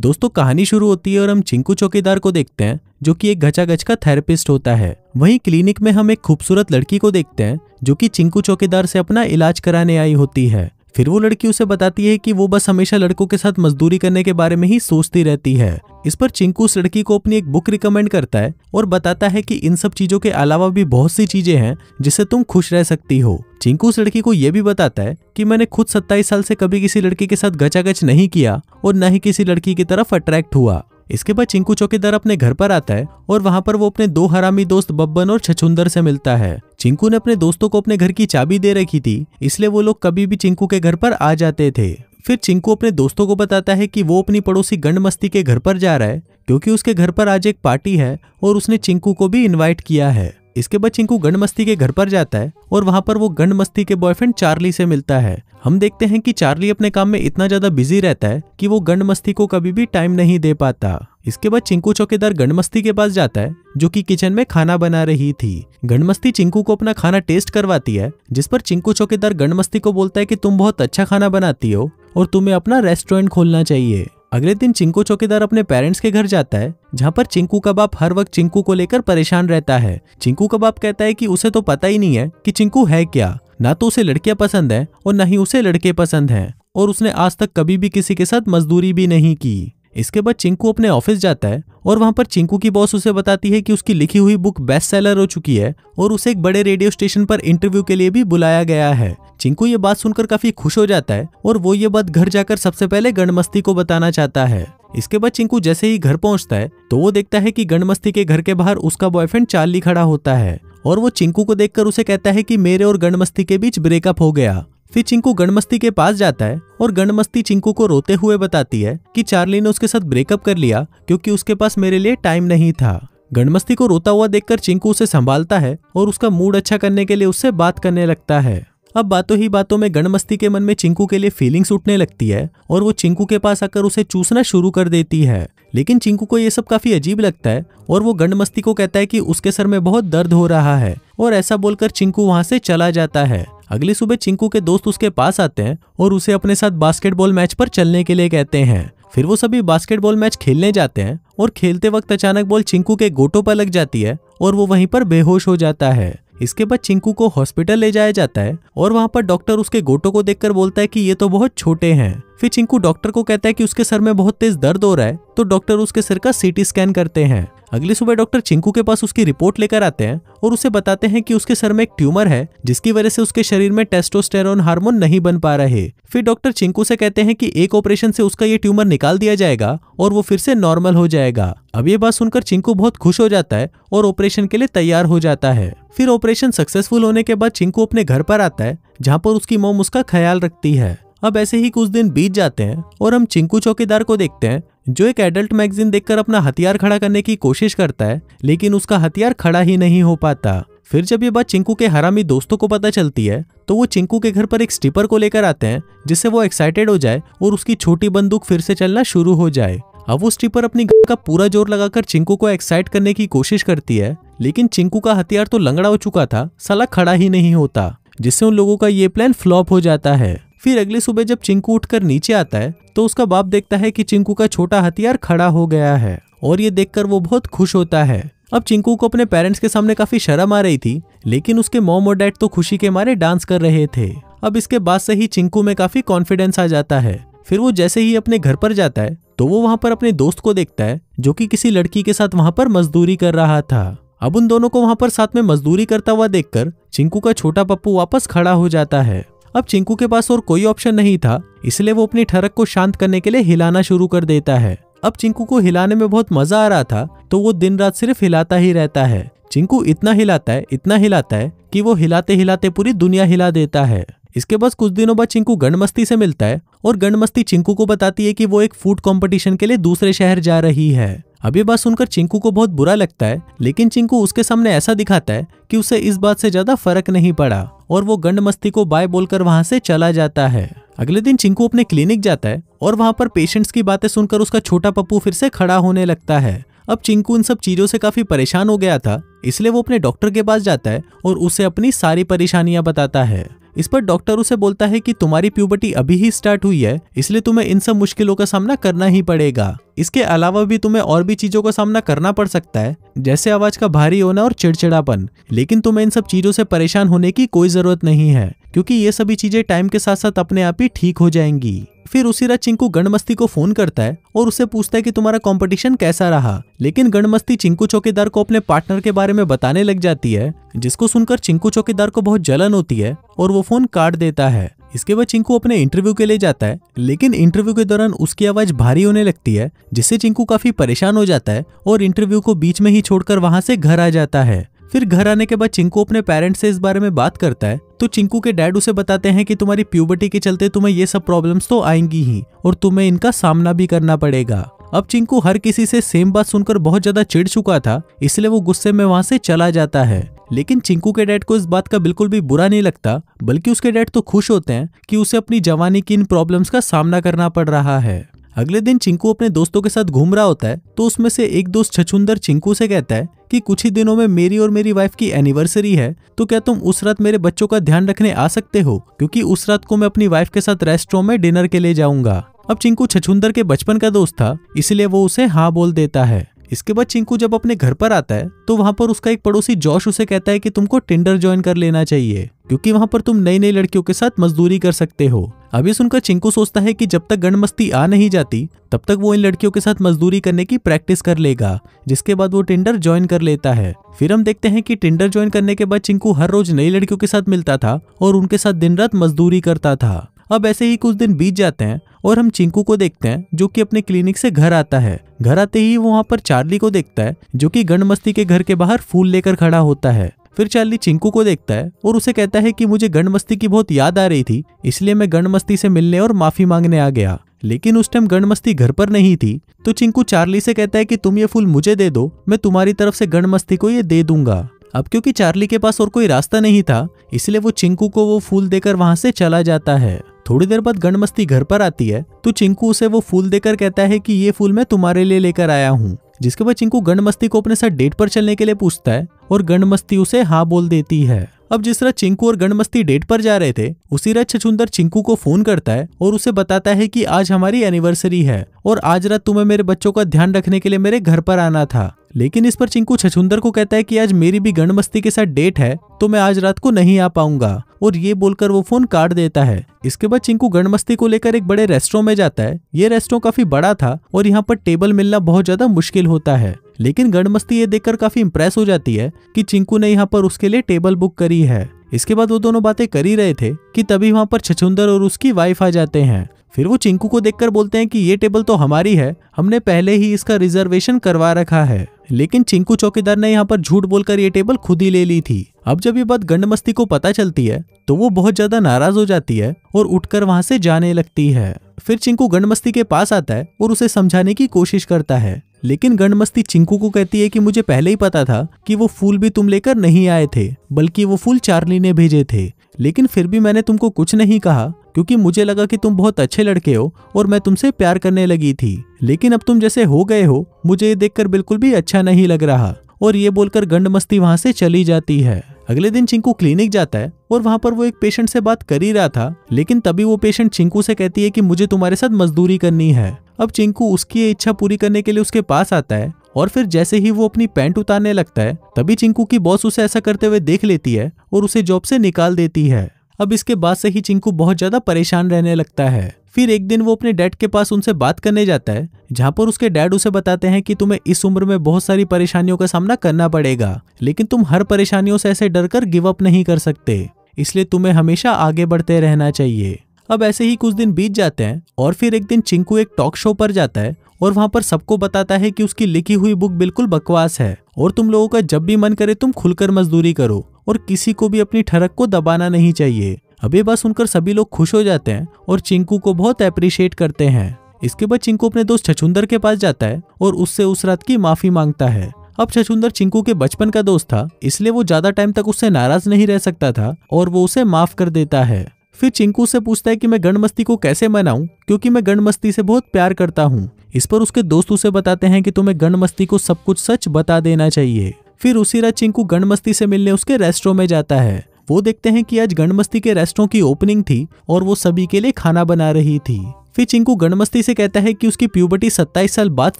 दोस्तों कहानी शुरू होती है और हम चिंकू चौकीदार को देखते हैं जो कि एक गच का थेरेपिस्ट होता है वहीं क्लिनिक में हम एक खूबसूरत लड़की को देखते हैं जो कि चिंकू चौकीदार से अपना इलाज कराने आई होती है फिर वो लड़की उसे बताती है कि वो बस हमेशा लड़कों के साथ मजदूरी करने के बारे में ही सोचती रहती है इस पर चिंकू उस लड़की को अपनी एक बुक रिकमेंड करता है और बताता है कि इन सब चीजों के अलावा भी बहुत सी चीजें हैं जिससे तुम खुश रह सकती हो चिंकू उस लड़की को यह भी बताता है कि मैंने खुद सत्ताईस साल से कभी किसी लड़की के साथ गचागच नहीं किया और न ही किसी लड़की की तरफ अट्रैक्ट हुआ इसके बाद चिंकू चौकीदार अपने घर पर आता है और वहाँ पर वो अपने दो हरामी दोस्त बब्बन और छछुंदर से मिलता है चिंकू ने अपने दोस्तों को अपने घर की चाबी दे रखी थी इसलिए वो लोग कभी भी चिंकू के घर पर आ जाते थे फिर चिंकू अपने दोस्तों को बताता है कि वो अपनी पड़ोसी गंड मस्ती के घर पर जा रहा है क्योंकि उसके घर पर आज एक पार्टी है और उसने चिंकू को भी इनवाइट किया है इसके बाद चिंकू गंड मस्ती के घर पर जाता है और वहाँ पर वो गंड मस्ती के बॉयफ्रेंड चार्ली से मिलता है हम देखते हैं कि चार्ली अपने काम में इतना ज्यादा बिजी रहता है कि वो गंड मस्ती को कभी भी टाइम नहीं दे पाता इसके बाद चिंकू चौकीदार गणमस्ती के पास जाता है जो कि किचन में खाना बना रही थी गणमस्ती चिंकू को अपना खाना टेस्ट करवाती है जिस पर चिंकू चौकीदार गणमस्ती को बोलता है कि तुम बहुत अच्छा खाना बनाती हो और तुम्हें अपना रेस्टोरेंट खोलना चाहिए अगले दिन चिंकू चौकीदार अपने पेरेंट्स के घर जाता है जहाँ पर चिंकू का बाप हर वक्त चिंकू को लेकर परेशान रहता है चिंकू का बाप कहता है कि उसे तो पता ही नहीं है कि चिंकू है क्या ना तो उसे लड़कियाँ पसंद है और न ही उसे लड़के पसंद है और उसने आज तक कभी भी किसी के साथ मजदूरी भी नहीं की इसके बाद चिंकू अपने ऑफिस जाता है और वहां पर चिंकू की बॉस उसे बताती है कि उसकी लिखी हुई बुक बेस्ट सेलर हो चुकी है और उसे एक बड़े रेडियो स्टेशन पर इंटरव्यू के लिए भी बुलाया गया है चिंकू ये बात सुनकर काफी खुश हो जाता है और वो ये बात घर जाकर सबसे पहले गणमस्ती को बताना चाहता है इसके बाद चिंकू जैसे ही घर पहुंचता है तो वो देखता है कि गणमस्ती के घर के बाहर उसका बॉयफ्रेंड चार्ली खड़ा होता है और वो चिंकू को देखकर उसे कहता है कि मेरे और गणमस्ती के बीच ब्रेकअप हो गया फिर चिंकू गणमस्ती के पास जाता है और गणमस्ती चिंकू को रोते हुए बताती है कि चार्ली ने उसके साथ ब्रेकअप कर लिया क्योंकि उसके पास मेरे लिए टाइम नहीं था गणमस्ती को रोता हुआ देखकर चिंकू उसे संभालता है और उसका मूड अच्छा करने के लिए उससे बात करने लगता है अब बातों ही बातों में गणमस्ती के मन में चिंकू के लिए फीलिंग्स उठने लगती है और वो चिंकू के पास आकर उसे चूसना शुरू कर देती है लेकिन चिंकू को ये सब काफी अजीब लगता है और वो गणमस्ती को कहता है कि उसके सर में बहुत दर्द हो रहा है और ऐसा बोलकर चिंकू वहां से चला जाता है अगली सुबह चिंकू के दोस्त उसके पास आते हैं और उसे अपने साथ बास्केटबॉल मैच पर चलने के लिए कहते हैं फिर वो सभी बास्केटबॉल मैच खेलने जाते हैं और खेलते वक्त अचानक बॉल चिंकू के गोटों पर लग जाती है और वो वहीं पर बेहोश हो जाता है इसके बाद चिंकू को हॉस्पिटल ले जाया जाता है और वहाँ पर डॉक्टर उसके गोटों को देखकर बोलता है कि ये तो बहुत छोटे हैं फिर चिंकू डॉक्टर को कहता है कि उसके सर में बहुत तेज दर्द हो रहा है तो डॉक्टर उसके सर का सीटी स्कैन करते हैं अगली सुबह डॉक्टर चिंकू के पास उसकी रिपोर्ट लेकर आते हैं और उसे बताते हैं कि उसके सर में एक ट्यूमर है जिसकी वजह से उसके शरीर में टेस्टोस्टेरोन हार्मोन नहीं बन पा रहे फिर डॉक्टर चिंकू से कहते हैं कि एक ऑपरेशन से उसका ये ट्यूमर निकाल दिया जाएगा और वो फिर से नॉर्मल हो जाएगा अब ये बात सुनकर चिंकू बहुत खुश हो जाता है और ऑपरेशन के लिए तैयार हो जाता है फिर ऑपरेशन सक्सेसफुल होने के बाद चिंकू अपने घर पर आता है जहाँ पर उसकी मोम उसका ख्याल रखती है अब ऐसे ही कुछ दिन बीत जाते हैं और हम चिंकू चौकीदार को देखते हैं जो एक एडल्ट मैगजीन देखकर अपना हथियार खड़ा करने की कोशिश करता है लेकिन उसका हथियार खड़ा ही नहीं हो पाता फिर जब ये बात चिंकू के हरामी दोस्तों को पता चलती है तो वो चिंकू के घर पर एक स्टिपर को लेकर आते हैं जिससे वो एक्साइटेड हो जाए और उसकी छोटी बंदूक फिर से चलना शुरू हो जाए अब वो स्टिपर अपनी गन का पूरा जोर लगाकर चिंकू को एक्साइट करने की कोशिश करती है लेकिन चिंकू का हथियार तो लंगड़ा हो चुका था साला खड़ा ही नहीं होता जिससे उन लोगों का ये प्लान फ्लॉप हो जाता है फिर अगली सुबह जब चिंकू उठकर नीचे आता है तो उसका बाप देखता है कि चिंकू का छोटा हथियार खड़ा हो गया है और ये देखकर वो बहुत खुश होता है अब चिंकू को अपने पेरेंट्स के सामने काफी शर्म आ रही थी लेकिन उसके मोम और डैड तो खुशी के मारे डांस कर रहे थे अब इसके बाद से ही चिंकू में काफी कॉन्फिडेंस आ जाता है फिर वो जैसे ही अपने घर पर जाता है तो वो वहाँ पर अपने दोस्त को देखता है जो कि किसी लड़की के साथ वहाँ पर मजदूरी कर रहा था अब उन दोनों को वहाँ पर साथ में मजदूरी करता हुआ देखकर चिंकू का छोटा पप्पू वापस खड़ा हो जाता है अब चिंकू के पास और कोई ऑप्शन नहीं था इसलिए वो अपनी ठरक को शांत करने के लिए हिलाना शुरू कर देता है अब चिंकू को हिलाने में बहुत मजा आ रहा था तो वो दिन रात सिर्फ हिलाता ही रहता है चिंकू इतना हिलाता है इतना हिलाता है कि वो हिलाते हिलाते पूरी दुनिया हिला देता है इसके बाद कुछ दिनों बाद चिंकू गणमस्ती से मिलता है और गणमस्ती चिंकू को बताती है कि वो एक फूड कंपटीशन के लिए दूसरे शहर जा रही है अब ये बात सुनकर चिंकू को बहुत बुरा लगता है लेकिन चिंकू उसके सामने ऐसा दिखाता है कि उसे इस बात से ज्यादा फर्क नहीं पड़ा और वो गंड मस्ती को बाय बोलकर वहाँ से चला जाता है अगले दिन चिंकू अपने क्लिनिक जाता है और वहाँ पर पेशेंट्स की बातें सुनकर उसका छोटा पप्पू फिर से खड़ा होने लगता है अब चिंकू इन सब चीज़ों से काफ़ी परेशान हो गया था इसलिए वो अपने डॉक्टर के पास जाता है और उसे अपनी सारी परेशानियां बताता है इस पर डॉक्टर उसे बोलता है कि तुम्हारी प्यूबर्टी अभी ही स्टार्ट हुई है इसलिए तुम्हें इन सब मुश्किलों का सामना करना ही पड़ेगा इसके अलावा भी तुम्हें और भी चीजों का सामना करना पड़ सकता है जैसे आवाज का भारी होना और चिड़चिड़ापन लेकिन तुम्हें इन सब चीजों से परेशान होने की कोई जरूरत नहीं है क्योंकि ये सभी चीजें टाइम के साथ साथ अपने आप ही ठीक हो जाएंगी फिर उसी रात चिंकू गणमस्ती को फोन करता है और उसे पूछता है कि तुम्हारा कंपटीशन कैसा रहा लेकिन गणमस्ती चिंकू चौकीदार को अपने पार्टनर के बारे में बताने लग जाती है जिसको सुनकर चिंकू चौकीदार को बहुत जलन होती है और वो फोन काट देता है इसके बाद चिंकू अपने इंटरव्यू के लिए जाता है लेकिन इंटरव्यू के दौरान उसकी आवाज भारी होने लगती है जिससे चिंकू काफी परेशान हो जाता है और इंटरव्यू को बीच में ही छोड़कर वहां से घर आ जाता है फिर घर आने के बाद चिंकू अपने पेरेंट्स से इस बारे में बात करता है तो चिंकू के डैड उसे बताते हैं कि तुम्हारी प्यूबर्टी के चलते तुम्हें ये सब प्रॉब्लम्स तो आएंगी ही और तुम्हें इनका सामना भी करना पड़ेगा अब चिंकू हर किसी से सेम बात सुनकर बहुत ज्यादा चिढ़ चुका था इसलिए वो गुस्से में वहाँ से चला जाता है लेकिन चिंकू के डैड को इस बात का बिल्कुल भी बुरा नहीं लगता बल्कि उसके डैड तो खुश होते हैं कि उसे अपनी जवानी की इन प्रॉब्लम्स का सामना करना पड़ रहा है अगले दिन चिंकू अपने दोस्तों के साथ घूम रहा होता है तो उसमें से एक दोस्त छछुंदर चिंकू से कहता है कि कुछ ही दिनों में मेरी और मेरी वाइफ की एनिवर्सरी है तो क्या तुम उस रात मेरे बच्चों का ध्यान रखने आ सकते हो क्योंकि उस रात को मैं अपनी वाइफ के साथ रेस्टोरेंट में डिनर के लिए जाऊंगा अब चिंकू छछुंदर के बचपन का दोस्त था इसलिए वो उसे हाँ बोल देता है इसके बाद चिंकू जब अपने घर पर आता है तो वहां पर उसका एक पड़ोसी जॉश उसे कहता है कि तुमको टिंडर ज्वाइन कर लेना चाहिए क्योंकि वहां पर तुम नई नई लड़कियों के साथ मजदूरी कर सकते हो अभी सुनकर चिंकू सोचता है कि जब तक गण मस्ती आ नहीं जाती तब तक वो इन लड़कियों के साथ मजदूरी करने की प्रैक्टिस कर लेगा जिसके बाद वो टिंडर ज्वाइन कर लेता है फिर हम देखते हैं कि टिंडर ज्वाइन करने के बाद चिंकू हर रोज नई लड़कियों के साथ मिलता था और उनके साथ दिन रात मजदूरी करता था अब ऐसे ही कुछ दिन बीत जाते हैं और हम चिंकू को देखते हैं जो कि अपने क्लिनिक से घर आता है घर आते ही वो वहाँ पर चार्ली को देखता है जो कि मस्ती के घर के बाहर फूल लेकर खड़ा होता है फिर चार्ली चिंकू को देखता है और उसे कहता है कि मुझे गणमस्ती की बहुत याद आ रही थी इसलिए मैं गणमस्ती से मिलने और माफी मांगने आ गया लेकिन उस टाइम गणमस्ती घर पर नहीं थी तो चिंकू चार्ली से कहता है कि तुम ये फूल मुझे दे दो मैं तुम्हारी तरफ से गणमस्ती को ये दे दूंगा अब क्योंकि चार्ली के पास और कोई रास्ता नहीं था इसलिए वो चिंकू को वो फूल देकर वहां से चला जाता है थोड़ी देर बाद गणमस्ती घर पर आती है तो चिंकू उसे वो फूल देकर कहता है कि ये फूल मैं तुम्हारे लिए लेकर आया हूँ जिसके बाद चिंकू गणमस्ती को अपने साथ डेट पर चलने के लिए पूछता है और गणमस्ती उसे हाँ बोल देती है अब जिस तरह चिंकू और गणमस्ती डेट पर जा रहे थे उसी रात छछुंदर चिंकू को फोन करता है और उसे बताता है कि आज हमारी एनिवर्सरी है और आज रात तुम्हें मेरे बच्चों का ध्यान रखने के लिए मेरे घर पर आना था लेकिन इस पर चिंकू छछुंदर को कहता है कि आज मेरी भी गण मस्ती के साथ डेट है तो मैं आज रात को नहीं आ पाऊंगा और ये बोलकर वो फोन काट देता है इसके बाद चिंकू गणमस्ती को लेकर एक बड़े रेस्टोरेंट में जाता है ये रेस्टोरेंट काफी बड़ा था और यहाँ पर टेबल मिलना बहुत ज्यादा मुश्किल होता है लेकिन गणमस्ती ये देखकर काफी इम्प्रेस हो जाती है कि चिंकू ने यहाँ पर उसके लिए टेबल बुक करी है इसके बाद वो दोनों बातें कर ही रहे थे कि तभी वहाँ पर छछुंदर और उसकी वाइफ आ जाते हैं फिर वो चिंकू को देखकर बोलते हैं कि ये टेबल तो हमारी है हमने पहले ही इसका रिजर्वेशन करवा रखा है लेकिन चिंकू चौकीदार ने यहाँ पर झूठ बोलकर ये टेबल खुद ही ले ली थी अब जब ये बात गंडमस्ती को पता चलती है तो वो बहुत ज्यादा नाराज हो जाती है और उठकर वहां से जाने लगती है फिर चिंकू गंडमस्ती के पास आता है और उसे समझाने की कोशिश करता है लेकिन गंडमस्ती चिंकू को कहती है कि मुझे पहले ही पता था कि वो फूल भी तुम लेकर नहीं आए थे बल्कि वो फूल चार्ली ने भेजे थे लेकिन फिर भी मैंने तुमको कुछ नहीं कहा क्योंकि मुझे लगा कि तुम बहुत अच्छे लड़के हो और मैं तुमसे प्यार करने लगी थी लेकिन अब तुम जैसे हो गए हो मुझे ये देख बिल्कुल भी अच्छा नहीं लग रहा और ये बोलकर गंड मस्ती वहाँ से चली जाती है अगले दिन चिंकू क्लिनिक जाता है और वहाँ पर वो एक पेशेंट से बात कर ही रहा था लेकिन तभी वो पेशेंट चिंकू से कहती है कि मुझे तुम्हारे साथ मजदूरी करनी है अब चिंकू उसकी इच्छा पूरी करने के लिए उसके पास आता है और फिर जैसे ही वो अपनी पैंट उतारने लगता है तभी चिंकू की बॉस उसे ऐसा करते हुए देख लेती है और उसे जॉब से निकाल देती है अब इसके बाद से ही चिंकू बहुत ज्यादा परेशान रहने लगता है फिर एक दिन वो अपने डैड के पास उनसे बात करने जाता है जहाँ पर उसके डैड उसे बताते हैं कि तुम्हें इस उम्र में बहुत सारी परेशानियों का सामना करना पड़ेगा लेकिन तुम हर परेशानियों से ऐसे डर कर गिव अप नहीं कर सकते इसलिए तुम्हें हमेशा आगे बढ़ते रहना चाहिए अब ऐसे ही कुछ दिन बीत जाते हैं और फिर एक दिन चिंकू एक टॉक शो पर जाता है और वहाँ पर सबको बताता है कि उसकी लिखी हुई बुक बिल्कुल बकवास है और तुम लोगों का जब भी मन करे तुम खुलकर मजदूरी करो और किसी को भी अपनी ठरक को दबाना नहीं चाहिए अभी बस सुनकर सभी लोग खुश हो जाते हैं और चिंकू को बहुत अप्रिशिएट करते हैं इसके बाद चिंकू अपने दोस्त छछुंदर के पास जाता है और उससे उस रात की माफी मांगता है अब छछुंदर चिंकू के बचपन का दोस्त था इसलिए वो ज्यादा टाइम तक उससे नाराज नहीं रह सकता था और वो उसे माफ कर देता है फिर चिंकू से पूछता है कि मैं गणमस्ती को कैसे मनाऊं क्योंकि मैं गणमस्ती से बहुत प्यार करता हूँ इस पर उसके दोस्त उसे बताते हैं कि तुम्हें गणमस्ती को सब कुछ सच बता देना चाहिए फिर उसी रात चिंकू गणमस्ती से मिलने उसके रेस्टोरों में जाता है वो देखते हैं कि आज गणमस्ती के रेस्टोरों की ओपनिंग थी और वो सभी के लिए खाना बना रही थी फिर चिंकू गणमस्ती से कहता है कि उसकी प्यूबर्टी सत्ताईस साल बाद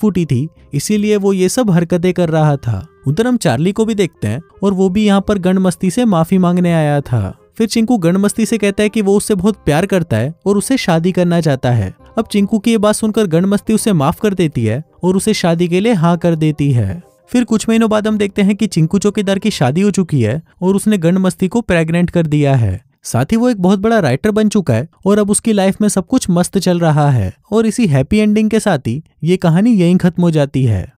फूटी थी इसीलिए वो ये सब हरकतें कर रहा था उधर हम चार्ली को भी देखते हैं और वो भी यहाँ पर गणमस्ती से माफी मांगने आया था फिर चिंकू गणमस्ती से कहता है कि वो उससे बहुत प्यार करता है और उसे शादी करना चाहता है अब चिंकू की ये बात सुनकर गणमस्ती उसे माफ कर देती है और उसे शादी के लिए हाँ कर देती है फिर कुछ महीनों बाद हम देखते हैं कि चिंकू चौकीदार की शादी हो चुकी है और उसने गणमस्ती को प्रेग्नेंट कर दिया है साथ ही वो एक बहुत बड़ा राइटर बन चुका है और अब उसकी लाइफ में सब कुछ मस्त चल रहा है और इसी हैप्पी एंडिंग के साथ ही ये कहानी यहीं खत्म हो जाती है